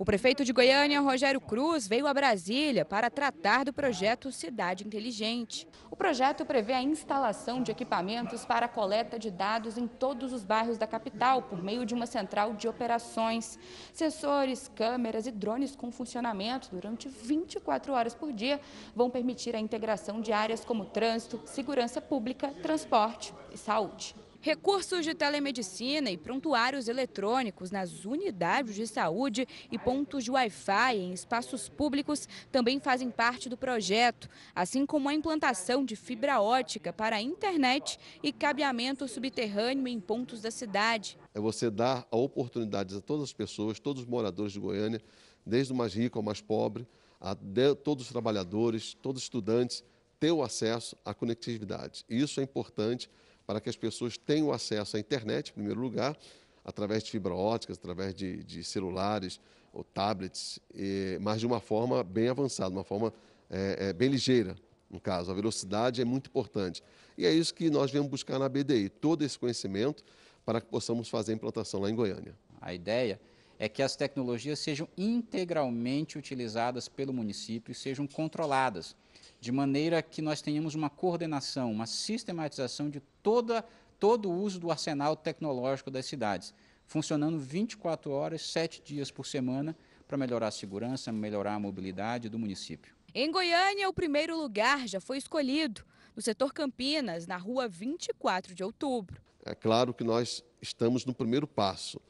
O prefeito de Goiânia, Rogério Cruz, veio a Brasília para tratar do projeto Cidade Inteligente. O projeto prevê a instalação de equipamentos para a coleta de dados em todos os bairros da capital, por meio de uma central de operações. Sensores, câmeras e drones com funcionamento durante 24 horas por dia vão permitir a integração de áreas como trânsito, segurança pública, transporte e saúde. Recursos de telemedicina e prontuários eletrônicos nas unidades de saúde e pontos de Wi-Fi em espaços públicos também fazem parte do projeto, assim como a implantação de fibra ótica para a internet e cabeamento subterrâneo em pontos da cidade. É você dar a oportunidade a todas as pessoas, todos os moradores de Goiânia, desde o mais rico ao mais pobre, a todos os trabalhadores, todos os estudantes, ter o acesso à conectividade. Isso é importante para que as pessoas tenham acesso à internet, em primeiro lugar, através de fibra ótica, através de, de celulares ou tablets, e, mas de uma forma bem avançada, uma forma é, é, bem ligeira, no caso. A velocidade é muito importante. E é isso que nós vamos buscar na BDI, todo esse conhecimento para que possamos fazer a implantação lá em Goiânia. A ideia é que as tecnologias sejam integralmente utilizadas pelo município e sejam controladas de maneira que nós tenhamos uma coordenação, uma sistematização de toda, todo o uso do arsenal tecnológico das cidades, funcionando 24 horas, 7 dias por semana, para melhorar a segurança, melhorar a mobilidade do município. Em Goiânia, o primeiro lugar já foi escolhido, no setor Campinas, na rua 24 de outubro. É claro que nós estamos no primeiro passo.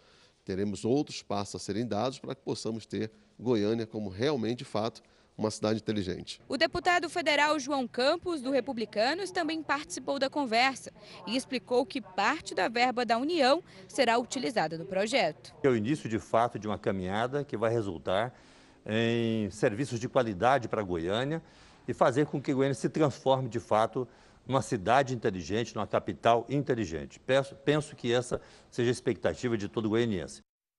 Teremos outros passos a serem dados para que possamos ter Goiânia como realmente, de fato, uma cidade inteligente. O deputado federal João Campos, do Republicanos, também participou da conversa e explicou que parte da verba da União será utilizada no projeto. É o início, de fato, de uma caminhada que vai resultar em serviços de qualidade para Goiânia e fazer com que Goiânia se transforme, de fato, numa cidade inteligente, numa capital inteligente. Penso, penso que essa seja a expectativa de todo goianiense.